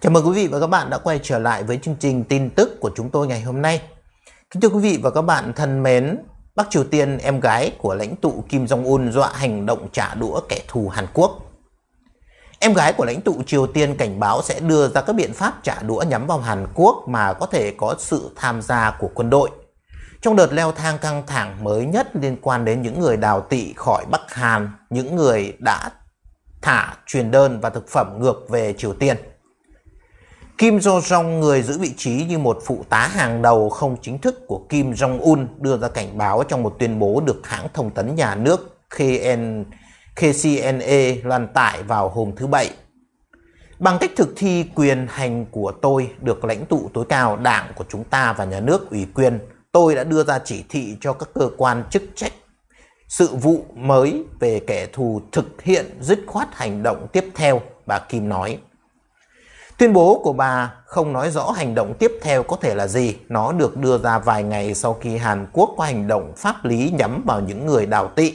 Chào mừng quý vị và các bạn đã quay trở lại với chương trình tin tức của chúng tôi ngày hôm nay. Kính thưa quý vị và các bạn thân mến, Bắc Triều Tiên em gái của lãnh tụ Kim Jong-un dọa hành động trả đũa kẻ thù Hàn Quốc. Em gái của lãnh tụ Triều Tiên cảnh báo sẽ đưa ra các biện pháp trả đũa nhắm vào Hàn Quốc mà có thể có sự tham gia của quân đội. Trong đợt leo thang căng thẳng mới nhất liên quan đến những người đào tị khỏi Bắc Hàn, những người đã thả truyền đơn và thực phẩm ngược về Triều Tiên – Kim Jo-jong, người giữ vị trí như một phụ tá hàng đầu không chính thức của Kim Jong-un, đưa ra cảnh báo trong một tuyên bố được hãng thông tấn nhà nước KN, KCNA loan tải vào hôm thứ Bảy. Bằng cách thực thi quyền hành của tôi được lãnh tụ tối cao đảng của chúng ta và nhà nước ủy quyền, tôi đã đưa ra chỉ thị cho các cơ quan chức trách sự vụ mới về kẻ thù thực hiện dứt khoát hành động tiếp theo, bà Kim nói. Tuyên bố của bà không nói rõ hành động tiếp theo có thể là gì. Nó được đưa ra vài ngày sau khi Hàn Quốc có hành động pháp lý nhắm vào những người đào tị.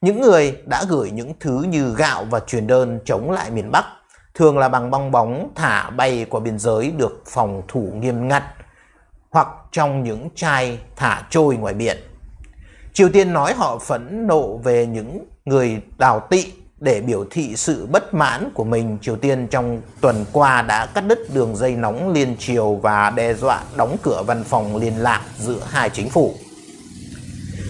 Những người đã gửi những thứ như gạo và truyền đơn chống lại miền Bắc, thường là bằng bong bóng thả bay qua biên giới được phòng thủ nghiêm ngặt, hoặc trong những chai thả trôi ngoài biển. Triều Tiên nói họ phẫn nộ về những người đào tị để biểu thị sự bất mãn của mình, Triều Tiên trong tuần qua đã cắt đứt đường dây nóng liên triều và đe dọa đóng cửa văn phòng liên lạc giữa hai chính phủ.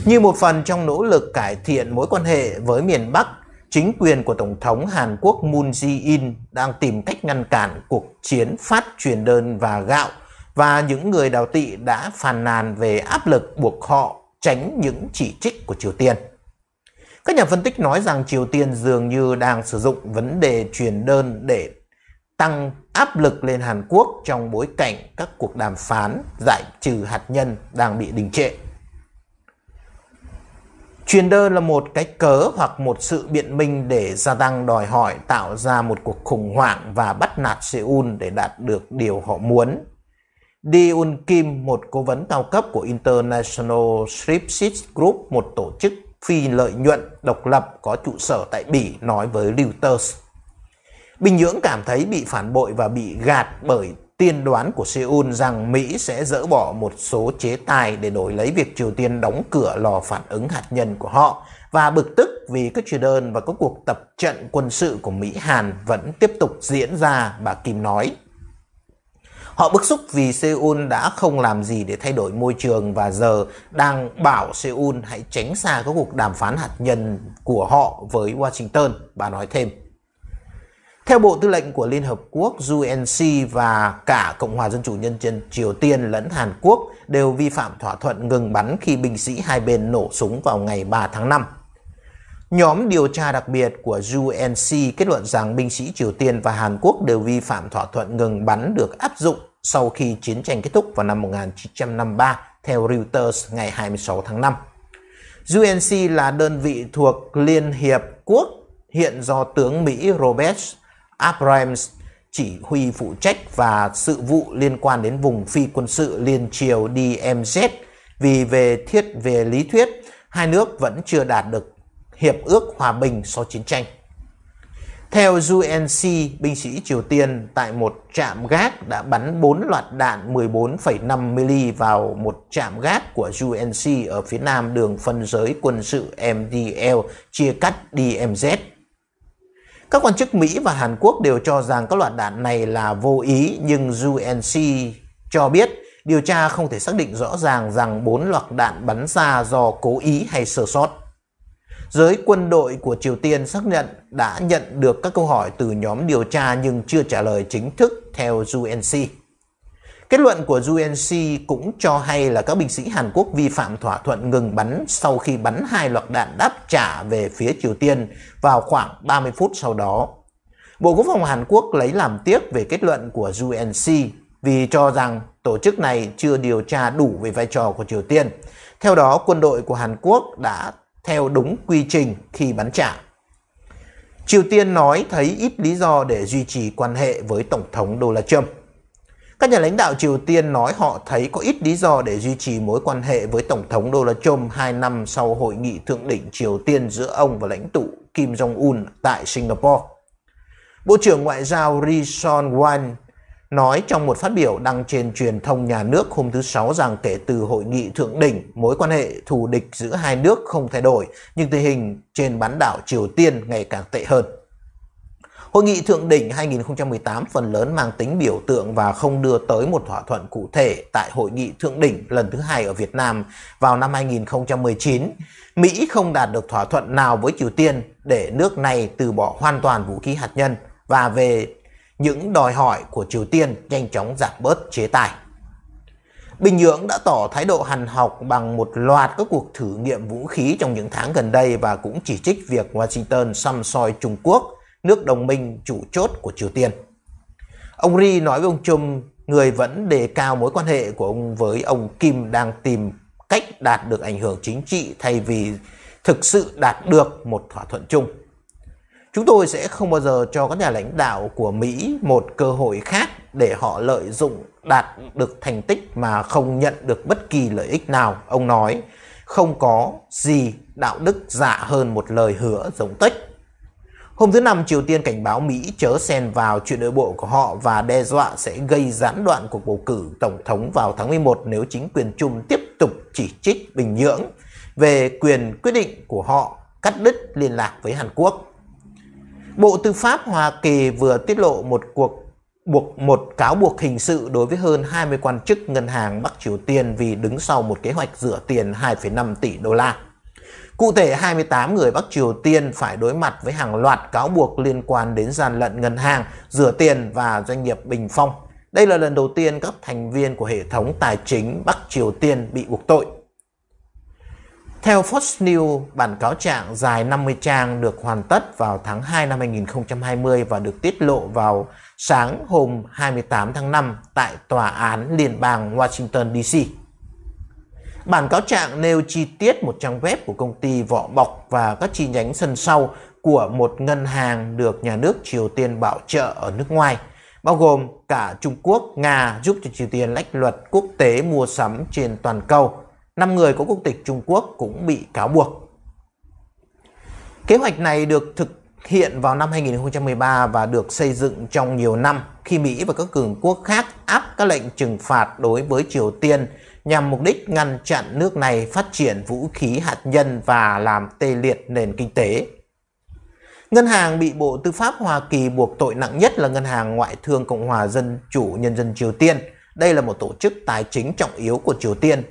Như một phần trong nỗ lực cải thiện mối quan hệ với miền Bắc, chính quyền của Tổng thống Hàn Quốc Moon Jae-in đang tìm cách ngăn cản cuộc chiến phát truyền đơn và gạo và những người đào tị đã phàn nàn về áp lực buộc họ tránh những chỉ trích của Triều Tiên. Các nhà phân tích nói rằng Triều Tiên dường như đang sử dụng vấn đề truyền đơn để tăng áp lực lên Hàn Quốc trong bối cảnh các cuộc đàm phán giải trừ hạt nhân đang bị đình trệ. Truyền đơn là một cái cớ hoặc một sự biện minh để gia tăng đòi hỏi tạo ra một cuộc khủng hoảng và bắt nạt Seoul để đạt được điều họ muốn. Di Un Kim, một cố vấn cao cấp của International Striptease Group, một tổ chức phi lợi nhuận độc lập có trụ sở tại Bỉ nói với Reuters. Bình Nhưỡng cảm thấy bị phản bội và bị gạt bởi tiên đoán của Seoul rằng Mỹ sẽ dỡ bỏ một số chế tài để đổi lấy việc Triều Tiên đóng cửa lò phản ứng hạt nhân của họ và bực tức vì các truyền đơn và các cuộc tập trận quân sự của Mỹ-Hàn vẫn tiếp tục diễn ra, bà Kim nói. Họ bức xúc vì Seoul đã không làm gì để thay đổi môi trường và giờ đang bảo Seoul hãy tránh xa các cuộc đàm phán hạt nhân của họ với Washington, bà nói thêm. Theo Bộ Tư lệnh của Liên Hợp Quốc, UNC và cả Cộng hòa Dân chủ Nhân dân Triều Tiên lẫn Hàn Quốc đều vi phạm thỏa thuận ngừng bắn khi binh sĩ hai bên nổ súng vào ngày 3 tháng 5. Nhóm điều tra đặc biệt của UNC kết luận rằng binh sĩ Triều Tiên và Hàn Quốc đều vi phạm thỏa thuận ngừng bắn được áp dụng sau khi chiến tranh kết thúc vào năm 1953 theo Reuters ngày 26 tháng 5. UNC là đơn vị thuộc Liên Hiệp Quốc hiện do tướng Mỹ Robert Abrams chỉ huy phụ trách và sự vụ liên quan đến vùng phi quân sự liên triều DMZ vì về thiết về lý thuyết hai nước vẫn chưa đạt được Hiệp ước Hòa bình sau chiến tranh. Theo UNC, binh sĩ Triều Tiên tại một trạm gác đã bắn 4 loạt đạn 14,5mm vào một trạm gác của UNC ở phía nam đường phân giới quân sự MDL chia cắt DMZ. Các quan chức Mỹ và Hàn Quốc đều cho rằng các loạt đạn này là vô ý nhưng UNC cho biết điều tra không thể xác định rõ ràng rằng bốn loạt đạn bắn ra do cố ý hay sơ sót. Giới quân đội của Triều Tiên xác nhận đã nhận được các câu hỏi từ nhóm điều tra nhưng chưa trả lời chính thức theo UNC. Kết luận của UNC cũng cho hay là các binh sĩ Hàn Quốc vi phạm thỏa thuận ngừng bắn sau khi bắn hai loạt đạn đáp trả về phía Triều Tiên vào khoảng 30 phút sau đó. Bộ Quốc phòng Hàn Quốc lấy làm tiếc về kết luận của UNC vì cho rằng tổ chức này chưa điều tra đủ về vai trò của Triều Tiên. Theo đó, quân đội của Hàn Quốc đã theo đúng quy trình khi bắn trả. Triều Tiên nói thấy ít lý do để duy trì quan hệ với Tổng thống Donald Trump. Các nhà lãnh đạo Triều Tiên nói họ thấy có ít lý do để duy trì mối quan hệ với Tổng thống Donald Trump 2 năm sau hội nghị thượng đỉnh Triều Tiên giữa ông và lãnh tụ Kim Jong-un tại Singapore. Bộ trưởng Ngoại giao Ri Son Wan nói trong một phát biểu đăng trên truyền thông nhà nước hôm thứ Sáu rằng kể từ hội nghị thượng đỉnh, mối quan hệ thù địch giữa hai nước không thay đổi, nhưng tình hình trên bán đảo Triều Tiên ngày càng tệ hơn. Hội nghị thượng đỉnh 2018 phần lớn mang tính biểu tượng và không đưa tới một thỏa thuận cụ thể tại hội nghị thượng đỉnh lần thứ hai ở Việt Nam vào năm 2019. Mỹ không đạt được thỏa thuận nào với Triều Tiên để nước này từ bỏ hoàn toàn vũ khí hạt nhân và về những đòi hỏi của Triều Tiên nhanh chóng giảm bớt chế tài. Bình Nhưỡng đã tỏ thái độ hằn học bằng một loạt các cuộc thử nghiệm vũ khí trong những tháng gần đây và cũng chỉ trích việc Washington xăm soi Trung Quốc, nước đồng minh chủ chốt của Triều Tiên. Ông Ri nói với ông Trump, người vẫn đề cao mối quan hệ của ông với ông Kim đang tìm cách đạt được ảnh hưởng chính trị thay vì thực sự đạt được một thỏa thuận chung. Chúng tôi sẽ không bao giờ cho các nhà lãnh đạo của Mỹ một cơ hội khác để họ lợi dụng đạt được thành tích mà không nhận được bất kỳ lợi ích nào, ông nói. Không có gì đạo đức dạ hơn một lời hứa giống tích. Hôm thứ Năm, Triều Tiên cảnh báo Mỹ chớ xen vào chuyện nội bộ của họ và đe dọa sẽ gây gián đoạn cuộc bầu cử Tổng thống vào tháng 11 nếu chính quyền Trung tiếp tục chỉ trích Bình Nhưỡng về quyền quyết định của họ cắt đứt liên lạc với Hàn Quốc. Bộ Tư pháp Hoa Kỳ vừa tiết lộ một cuộc buộc một cáo buộc hình sự đối với hơn 20 quan chức ngân hàng Bắc Triều Tiên vì đứng sau một kế hoạch rửa tiền 2,5 tỷ đô la. Cụ thể, 28 người Bắc Triều Tiên phải đối mặt với hàng loạt cáo buộc liên quan đến gian lận ngân hàng, rửa tiền và doanh nghiệp bình phong. Đây là lần đầu tiên các thành viên của hệ thống tài chính Bắc Triều Tiên bị buộc tội. Theo Fox News, bản cáo trạng dài 50 trang được hoàn tất vào tháng 2 năm 2020 và được tiết lộ vào sáng hôm 28 tháng 5 tại Tòa án Liên bang Washington, DC. Bản cáo trạng nêu chi tiết một trang web của công ty vỏ bọc và các chi nhánh sân sau của một ngân hàng được nhà nước Triều Tiên bảo trợ ở nước ngoài, bao gồm cả Trung Quốc, Nga giúp cho Triều Tiên lách luật quốc tế mua sắm trên toàn cầu – 5 người có quốc tịch Trung Quốc cũng bị cáo buộc. Kế hoạch này được thực hiện vào năm 2013 và được xây dựng trong nhiều năm khi Mỹ và các cường quốc khác áp các lệnh trừng phạt đối với Triều Tiên nhằm mục đích ngăn chặn nước này phát triển vũ khí hạt nhân và làm tê liệt nền kinh tế. Ngân hàng bị Bộ Tư pháp Hoa Kỳ buộc tội nặng nhất là Ngân hàng Ngoại thương Cộng hòa Dân chủ Nhân dân Triều Tiên. Đây là một tổ chức tài chính trọng yếu của Triều Tiên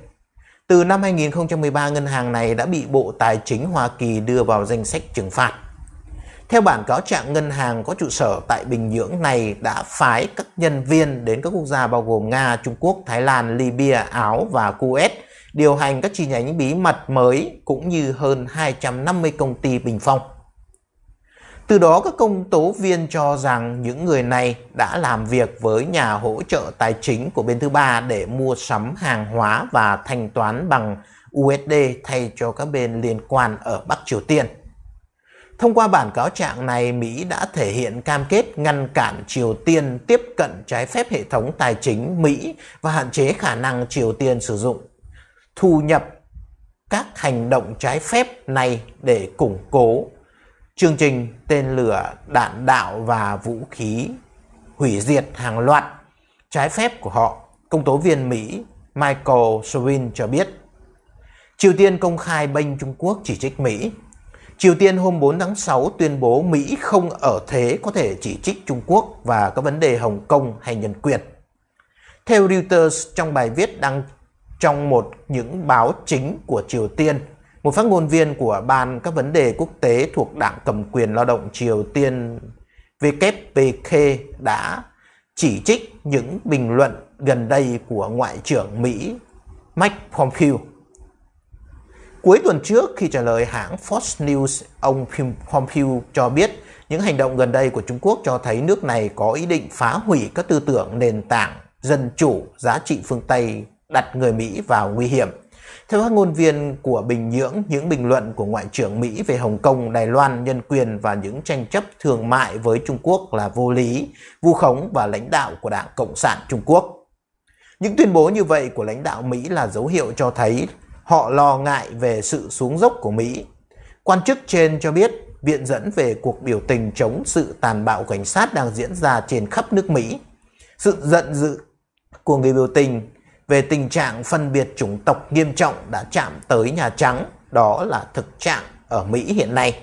từ năm 2013, ngân hàng này đã bị Bộ Tài chính Hoa Kỳ đưa vào danh sách trừng phạt. Theo bản cáo trạng, ngân hàng có trụ sở tại Bình Nhưỡng này đã phái các nhân viên đến các quốc gia bao gồm Nga, Trung Quốc, Thái Lan, Libya, Áo và Kuwait điều hành các chi nhánh bí mật mới cũng như hơn 250 công ty bình phong. Từ đó các công tố viên cho rằng những người này đã làm việc với nhà hỗ trợ tài chính của bên thứ ba để mua sắm hàng hóa và thanh toán bằng USD thay cho các bên liên quan ở Bắc Triều Tiên. Thông qua bản cáo trạng này, Mỹ đã thể hiện cam kết ngăn cản Triều Tiên tiếp cận trái phép hệ thống tài chính Mỹ và hạn chế khả năng Triều Tiên sử dụng thu nhập các hành động trái phép này để củng cố Chương trình tên lửa đạn đạo và vũ khí hủy diệt hàng loạt trái phép của họ, công tố viên Mỹ Michael Swin cho biết. Triều Tiên công khai bênh Trung Quốc chỉ trích Mỹ. Triều Tiên hôm 4 tháng 6 tuyên bố Mỹ không ở thế có thể chỉ trích Trung Quốc và các vấn đề Hồng Kông hay nhân quyền. Theo Reuters, trong bài viết đăng trong một những báo chính của Triều Tiên một phát ngôn viên của Ban các vấn đề quốc tế thuộc Đảng cầm quyền lao động Triều Tiên WPK đã chỉ trích những bình luận gần đây của Ngoại trưởng Mỹ Mike Pompeo. Cuối tuần trước, khi trả lời hãng Fox News, ông Pompeo cho biết những hành động gần đây của Trung Quốc cho thấy nước này có ý định phá hủy các tư tưởng nền tảng dân chủ, giá trị phương Tây, đặt người Mỹ vào nguy hiểm – theo các ngôn viên của Bình Nhưỡng, những bình luận của Ngoại trưởng Mỹ về Hồng Kông, Đài Loan, nhân quyền và những tranh chấp thương mại với Trung Quốc là vô lý, vu khống và lãnh đạo của Đảng Cộng sản Trung Quốc. Những tuyên bố như vậy của lãnh đạo Mỹ là dấu hiệu cho thấy họ lo ngại về sự xuống dốc của Mỹ. Quan chức trên cho biết viện dẫn về cuộc biểu tình chống sự tàn bạo cảnh sát đang diễn ra trên khắp nước Mỹ. Sự giận dữ của người biểu tình về tình trạng phân biệt chủng tộc nghiêm trọng đã chạm tới Nhà Trắng, đó là thực trạng ở Mỹ hiện nay.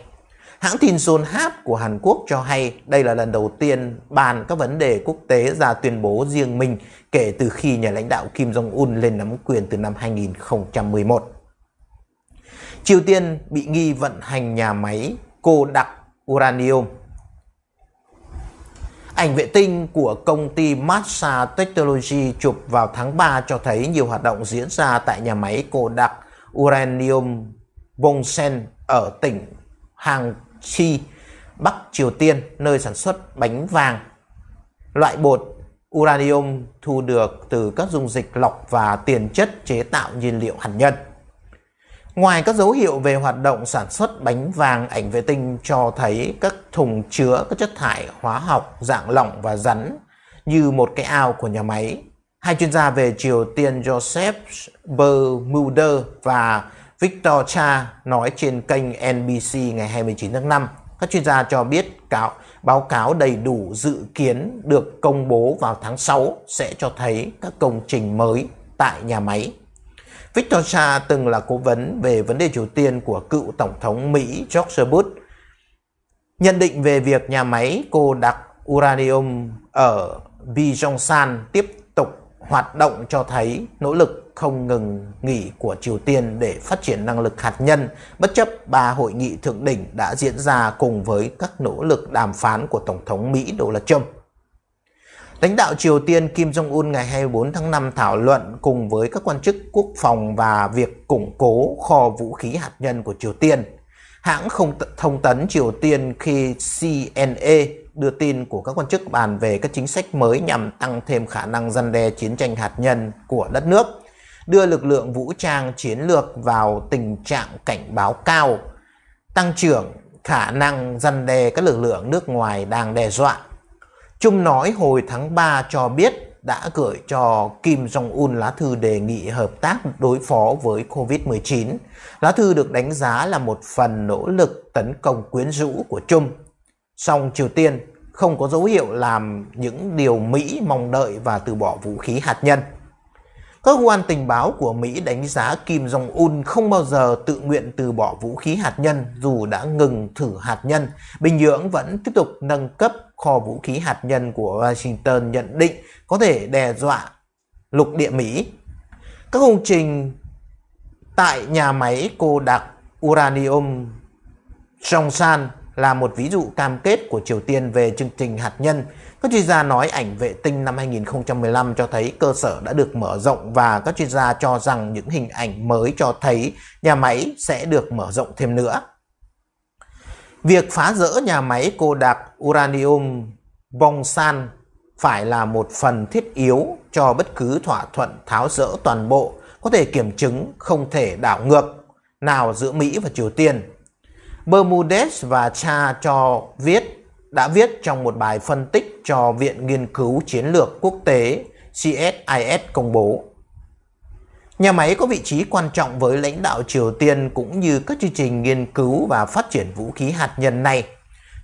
Hãng tin Yonhap của Hàn Quốc cho hay đây là lần đầu tiên bàn các vấn đề quốc tế ra tuyên bố riêng mình kể từ khi nhà lãnh đạo Kim Jong-un lên nắm quyền từ năm 2011. Triều Tiên bị nghi vận hành nhà máy cô đặc uranium Ảnh vệ tinh của công ty Massa Technology chụp vào tháng 3 cho thấy nhiều hoạt động diễn ra tại nhà máy cổ đặc uranium Bongsen ở tỉnh Hangchi, Bắc Triều Tiên, nơi sản xuất bánh vàng. Loại bột uranium thu được từ các dung dịch lọc và tiền chất chế tạo nhiên liệu hạt nhân. Ngoài các dấu hiệu về hoạt động sản xuất bánh vàng ảnh vệ tinh cho thấy các thùng chứa các chất thải hóa học dạng lỏng và rắn như một cái ao của nhà máy, hai chuyên gia về Triều Tiên Joseph Bermuder và Victor Cha nói trên kênh NBC ngày 29 tháng 5. Các chuyên gia cho biết cáo, báo cáo đầy đủ dự kiến được công bố vào tháng 6 sẽ cho thấy các công trình mới tại nhà máy Victor Cha từng là cố vấn về vấn đề Triều Tiên của cựu Tổng thống Mỹ George Bush. Nhận định về việc nhà máy cô đặc uranium ở Bijongsan tiếp tục hoạt động cho thấy nỗ lực không ngừng nghỉ của Triều Tiên để phát triển năng lực hạt nhân, bất chấp ba hội nghị thượng đỉnh đã diễn ra cùng với các nỗ lực đàm phán của Tổng thống Mỹ Donald Trump. Lãnh đạo Triều Tiên Kim Jong-un ngày 24 tháng 5 thảo luận cùng với các quan chức quốc phòng và việc củng cố kho vũ khí hạt nhân của Triều Tiên. Hãng không thông tấn Triều Tiên khi CNA đưa tin của các quan chức bàn về các chính sách mới nhằm tăng thêm khả năng răn đe chiến tranh hạt nhân của đất nước, đưa lực lượng vũ trang chiến lược vào tình trạng cảnh báo cao, tăng trưởng khả năng răn đe các lực lượng nước ngoài đang đe dọa Trung nói hồi tháng 3 cho biết đã gửi cho Kim Jong-un lá thư đề nghị hợp tác đối phó với COVID-19. Lá thư được đánh giá là một phần nỗ lực tấn công quyến rũ của Trung. Song Triều Tiên không có dấu hiệu làm những điều Mỹ mong đợi và từ bỏ vũ khí hạt nhân. Cơ quan tình báo của Mỹ đánh giá Kim Jong-un không bao giờ tự nguyện từ bỏ vũ khí hạt nhân dù đã ngừng thử hạt nhân. Bình Nhưỡng vẫn tiếp tục nâng cấp kho vũ khí hạt nhân của Washington nhận định có thể đe dọa lục địa Mỹ. Các công trình tại nhà máy cô đặc uranium Jongsan là một ví dụ cam kết của Triều Tiên về chương trình hạt nhân. Các chuyên gia nói ảnh vệ tinh năm 2015 cho thấy cơ sở đã được mở rộng và các chuyên gia cho rằng những hình ảnh mới cho thấy nhà máy sẽ được mở rộng thêm nữa. Việc phá rỡ nhà máy cô đặc uranium bong san phải là một phần thiết yếu cho bất cứ thỏa thuận tháo rỡ toàn bộ có thể kiểm chứng không thể đảo ngược nào giữa Mỹ và Triều Tiên. Bermudez và Cha cho viết đã viết trong một bài phân tích cho Viện Nghiên cứu Chiến lược Quốc tế CSIS công bố. Nhà máy có vị trí quan trọng với lãnh đạo Triều Tiên cũng như các chương trình nghiên cứu và phát triển vũ khí hạt nhân này.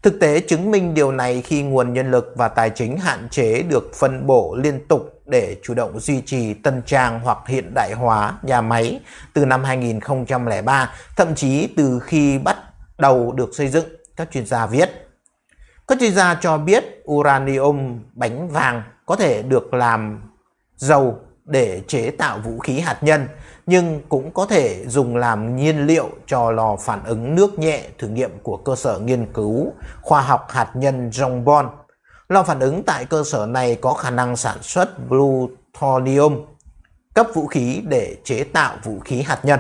Thực tế chứng minh điều này khi nguồn nhân lực và tài chính hạn chế được phân bổ liên tục để chủ động duy trì tân trang hoặc hiện đại hóa nhà máy từ năm 2003, thậm chí từ khi bắt đầu được xây dựng, các chuyên gia viết. Các chuyên gia cho biết uranium bánh vàng có thể được làm dầu để chế tạo vũ khí hạt nhân, nhưng cũng có thể dùng làm nhiên liệu cho lò phản ứng nước nhẹ thử nghiệm của cơ sở nghiên cứu khoa học hạt nhân Rongbon. Lò phản ứng tại cơ sở này có khả năng sản xuất plutonium, cấp vũ khí để chế tạo vũ khí hạt nhân.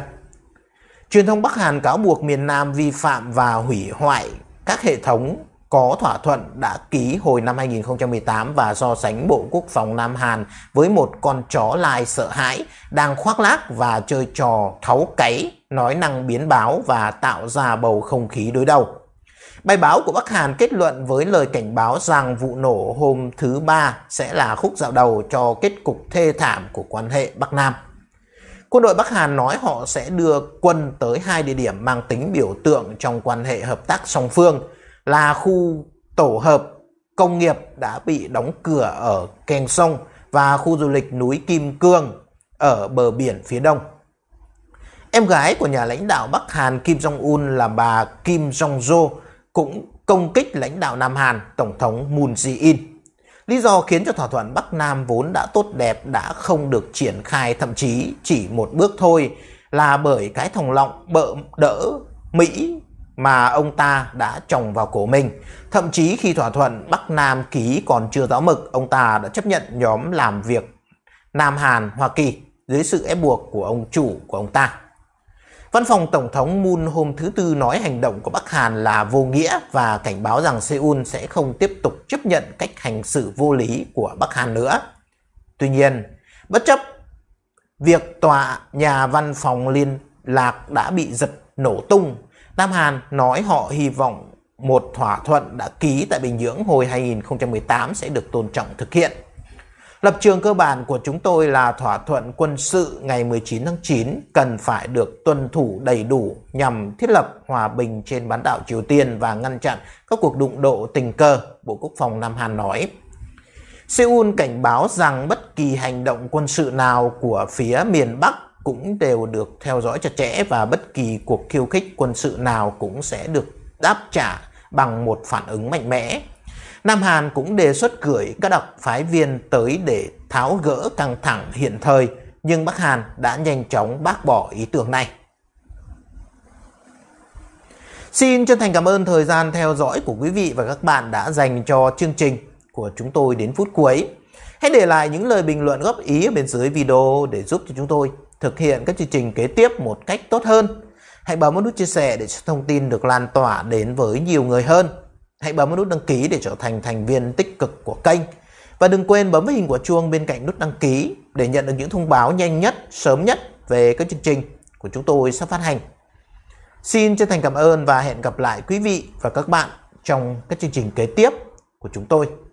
Truyền thông Bắc Hàn cáo buộc miền Nam vi phạm và hủy hoại các hệ thống có thỏa thuận đã ký hồi năm 2018 và so sánh Bộ Quốc phòng Nam Hàn với một con chó lai sợ hãi đang khoác lác và chơi trò tháo cấy, nói năng biến báo và tạo ra bầu không khí đối đầu. Bài báo của Bắc Hàn kết luận với lời cảnh báo rằng vụ nổ hôm thứ Ba sẽ là khúc dạo đầu cho kết cục thê thảm của quan hệ Bắc Nam. Quân đội Bắc Hàn nói họ sẽ đưa quân tới hai địa điểm mang tính biểu tượng trong quan hệ hợp tác song phương là khu tổ hợp công nghiệp đã bị đóng cửa ở Keng Sông và khu du lịch núi Kim Cương ở bờ biển phía đông. Em gái của nhà lãnh đạo Bắc Hàn Kim Jong-un là bà Kim Jong-jo cũng công kích lãnh đạo Nam Hàn, Tổng thống Moon Jae-in. Lý do khiến cho thỏa thuận Bắc Nam vốn đã tốt đẹp đã không được triển khai thậm chí chỉ một bước thôi là bởi cái thòng lọng bợ đỡ Mỹ mà ông ta đã trồng vào cổ mình. Thậm chí khi thỏa thuận Bắc Nam ký còn chưa rõ mực, ông ta đã chấp nhận nhóm làm việc Nam Hàn, Hoa Kỳ dưới sự ép buộc của ông chủ của ông ta. Văn phòng Tổng thống Moon hôm thứ Tư nói hành động của Bắc Hàn là vô nghĩa và cảnh báo rằng Seoul sẽ không tiếp tục chấp nhận cách hành xử vô lý của Bắc Hàn nữa. Tuy nhiên, bất chấp việc tòa nhà văn phòng liên lạc đã bị giật nổ tung, Nam Hàn nói họ hy vọng một thỏa thuận đã ký tại Bình Nhưỡng hồi 2018 sẽ được tôn trọng thực hiện. Lập trường cơ bản của chúng tôi là thỏa thuận quân sự ngày 19 tháng 9 cần phải được tuân thủ đầy đủ nhằm thiết lập hòa bình trên bán đảo Triều Tiên và ngăn chặn các cuộc đụng độ tình cờ, Bộ Quốc phòng Nam Hàn nói. Seoul cảnh báo rằng bất kỳ hành động quân sự nào của phía miền Bắc cũng đều được theo dõi chặt chẽ và bất kỳ cuộc khiêu khích quân sự nào cũng sẽ được đáp trả bằng một phản ứng mạnh mẽ Nam Hàn cũng đề xuất gửi các đặc phái viên tới để tháo gỡ căng thẳng hiện thời, nhưng Bắc Hàn đã nhanh chóng bác bỏ ý tưởng này. Xin chân thành cảm ơn thời gian theo dõi của quý vị và các bạn đã dành cho chương trình của chúng tôi đến phút cuối. Hãy để lại những lời bình luận góp ý ở bên dưới video để giúp cho chúng tôi thực hiện các chương trình kế tiếp một cách tốt hơn. Hãy bấm nút chia sẻ để thông tin được lan tỏa đến với nhiều người hơn. Hãy bấm nút đăng ký để trở thành thành viên tích cực của kênh. Và đừng quên bấm vào hình của chuông bên cạnh nút đăng ký để nhận được những thông báo nhanh nhất, sớm nhất về các chương trình của chúng tôi sắp phát hành. Xin chân thành cảm ơn và hẹn gặp lại quý vị và các bạn trong các chương trình kế tiếp của chúng tôi.